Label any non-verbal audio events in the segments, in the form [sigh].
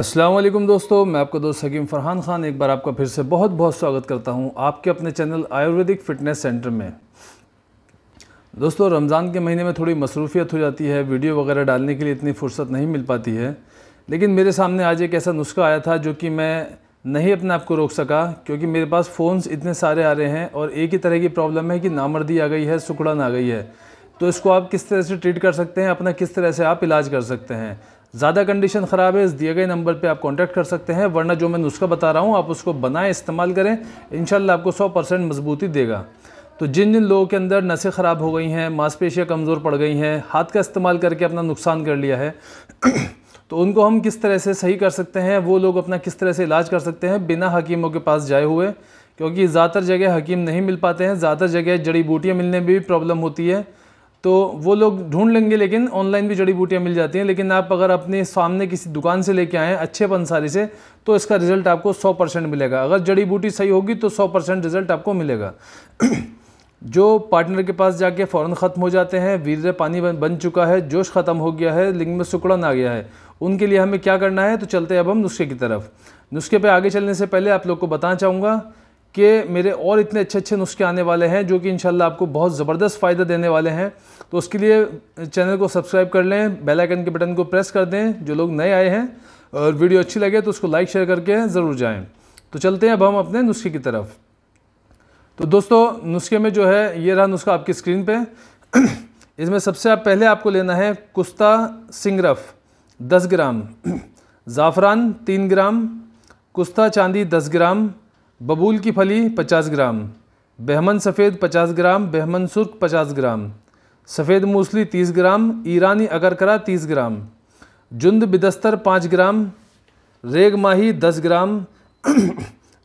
असलम दोस्तों मैं आपका दोस्त हकीम फ़रहान ख़ान एक बार आपका फिर से बहुत बहुत स्वागत करता हूं आपके अपने चैनल आयुर्वेदिक फ़िटनेस सेंटर में दोस्तों रमज़ान के महीने में थोड़ी मसरूफियत हो जाती है वीडियो वगैरह डालने के लिए इतनी फ़ुर्सत नहीं मिल पाती है लेकिन मेरे सामने आज एक ऐसा नुस्खा आया था जो कि मैं नहीं अपने आप को रोक सका क्योंकि मेरे पास फ़ोन्स इतने सारे आ रहे हैं और एक ही तरह की प्रॉब्लम है कि नामर्दी आ गई है सुकड़न आ गई है तो इसको आप किस तरह से ट्रीट कर सकते हैं अपना किस तरह से आप इलाज कर सकते हैं ज़्यादा कंडीशन ख़राब है इस दिए गए नंबर पे आप कांटेक्ट कर सकते हैं वरना जो मैं नुस्खा बता रहा हूँ आप उसको बनाए इस्तेमाल करें इन आपको सौ परसेंट मजबूती देगा तो जिन जिन लोगों के अंदर नसें ख़राब हो गई हैं मांसपेशियाँ कमज़ोर पड़ गई हैं हाथ का इस्तेमाल करके अपना नुकसान कर लिया है [clears throat] तो उनको हम किस तरह से सही कर सकते हैं वो लोग अपना किस तरह से इलाज कर सकते हैं बिना हकीमों के पास जाए हुए क्योंकि ज़्यादातर जगह हकीम नहीं मिल पाते हैं ज़्यादातर जगह जड़ी बूटियाँ मिलने में भी प्रॉब्लम होती है तो वो लोग ढूंढ लेंगे लेकिन ऑनलाइन भी जड़ी बूटियाँ मिल जाती हैं लेकिन आप अगर अपने सामने किसी दुकान से लेके आएँ अच्छे पंसारी से तो इसका रिज़ल्ट आपको 100 परसेंट मिलेगा अगर जड़ी बूटी सही होगी तो 100 परसेंट रिज़ल्ट आपको मिलेगा [clears throat] जो पार्टनर के पास जाके फ़ौर ख़त्म हो जाते हैं वीर पानी बन चुका है जोश ख़त्म हो गया है लिंग में सुकड़न आ गया है उनके लिए हमें क्या करना है तो चलते हैं अब हम नुस्खे की तरफ नुस्खे पर आगे चलने से पहले आप लोग को बताना चाहूँगा कि मेरे और इतने अच्छे अच्छे नुस्खे आने वाले हैं जो कि इंशाल्लाह आपको बहुत ज़बरदस्त फ़ायदा देने वाले हैं तो उसके लिए चैनल को सब्सक्राइब कर लें बेल आइकन के बटन को प्रेस कर दें जो लोग नए आए हैं और वीडियो अच्छी लगे तो उसको लाइक शेयर करके ज़रूर जाएँ तो चलते हैं अब हम अपने नुस्खे की तरफ तो दोस्तों नुस्खे में जो है ये रहा नुस्खा आपकी स्क्रीन पर [clears throat] इसमें सबसे आप पहले आपको लेना है कुस्ता सिंगरफ दस ग्राम [clears throat] ज़ाफ़रान तीन ग्राम कुस्ता चांदी दस ग्राम बबूल की फली पचास ग्राम बहमन सफ़ेद पचास ग्राम बहमन सुर्ख पचास ग्राम सफ़ेद मूसली तीस ग्राम ईरानी अगरकरा तीस ग्राम जुंद बिदस्तर पाँच ग्राम रेग माही दस ग्राम [clears throat]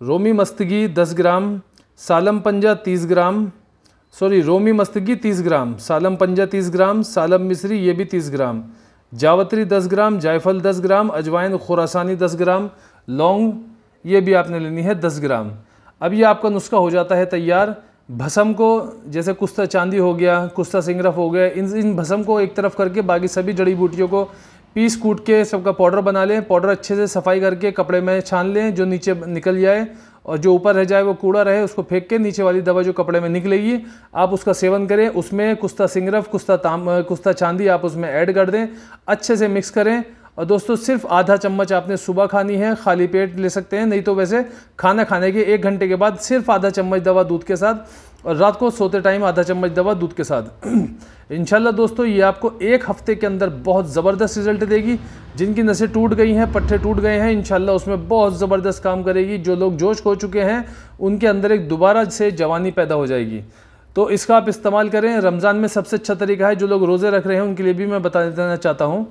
रोमी मस्तगी दस ग्राम सालम पंजा तीस ग्राम सॉरी रोमी मस्तगी तीस ग्राम सालम पंजा तीस ग्राम सालम मिस्री ये भी तीस ग्राम जावत्री दस ग्राम जायफल दस ग्राम अजवाइन खुरासानी दस ग्राम लौंग ये भी आपने लेनी है दस ग्राम अब ये आपका नुस्खा हो जाता है तैयार भसम को जैसे कुस्ता चांदी हो गया कुस्ता सिंगरफ हो गया इन इन भसम को एक तरफ करके बाकी सभी जड़ी बूटियों को पीस कूट के सबका पाउडर बना लें पाउडर अच्छे से सफाई करके कपड़े में छान लें जो नीचे निकल जाए और जो ऊपर रह जाए वो कूड़ा रहे उसको फेंक के नीचे वाली दवा जो कपड़े में निकलेगी आप उसका सेवन करें उसमें कुस्ता सिंगरफ कुस्ता ताम कुस्ता चांदी आप उसमें ऐड कर दें अच्छे से मिक्स करें और दोस्तों सिर्फ आधा चम्मच आपने सुबह खानी है खाली पेट ले सकते हैं नहीं तो वैसे खाना खाने के एक घंटे के बाद सिर्फ आधा चम्मच दवा दूध के साथ और रात को सोते टाइम आधा चम्मच दवा दूध के साथ [clears throat] इनशाला दोस्तों ये आपको एक हफ्ते के अंदर बहुत ज़बरदस्त रिजल्ट देगी जिनकी नसें टूट गई हैं पट्टे टूट गए हैं इनशाला उसमें बहुत ज़बरदस्त काम करेगी जो लोग जोश खो चुके हैं उनके अंदर एक दोबारा से जवानी पैदा हो जाएगी तो इसका आप इस्तेमाल करें रमज़ान में सबसे अच्छा तरीका है जो लोग रोज़े रख रहे हैं उनके लिए भी मैं बता देना चाहता हूँ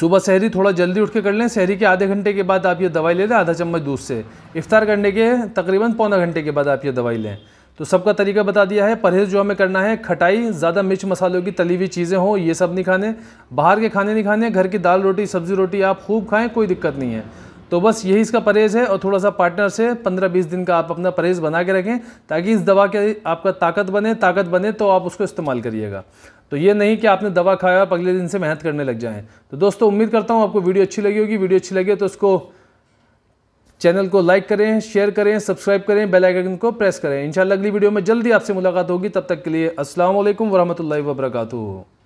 सुबह शहरी थोड़ा जल्दी उठ के कर लें शहरी के आधे घंटे के बाद आप ये दवाई ले लें आधा चम्मच दूध से इफ्तार करने के तकरीबन पौना घंटे के बाद आप ये दवाई लें तो सबका तरीका बता दिया है परहेज़ जो हमें करना है खटाई ज़्यादा मिर्च मसालों की तली हुई चीज़ें हों ये सब नहीं खाने बाहर के खाने नहीं खाने घर की दाल रोटी सब्ज़ी रोटी आप खूब खाएँ कोई दिक्कत नहीं है तो बस यही इसका परहेज़ है और थोड़ा सा पार्टनर से पंद्रह बीस दिन का आप अपना परहेज़ बना के रखें ताकि इस दवा के आपका ताकत बने ताकत बने तो आप उसको इस्तेमाल करिएगा तो ये नहीं कि आपने दवा खाया और अगले दिन से मेहनत करने लग जाएँ तो दोस्तों उम्मीद करता हूँ आपको वीडियो अच्छी लगी होगी वीडियो अच्छी लगे तो उसको चैनल को लाइक करें शेयर करें सब्सक्राइब करें बेल आइकन को प्रेस करें इंशाल्लाह अगली वीडियो में जल्दी आपसे मुलाकात होगी तब तक के लिए अस्सलाम वालेकुम वरहमतुल्लाहि